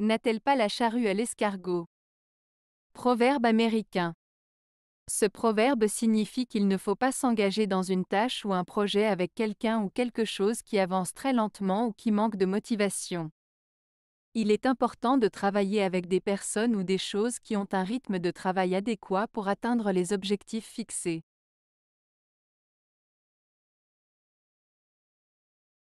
N'a-t-elle pas la charrue à l'escargot Proverbe américain. Ce proverbe signifie qu'il ne faut pas s'engager dans une tâche ou un projet avec quelqu'un ou quelque chose qui avance très lentement ou qui manque de motivation. Il est important de travailler avec des personnes ou des choses qui ont un rythme de travail adéquat pour atteindre les objectifs fixés.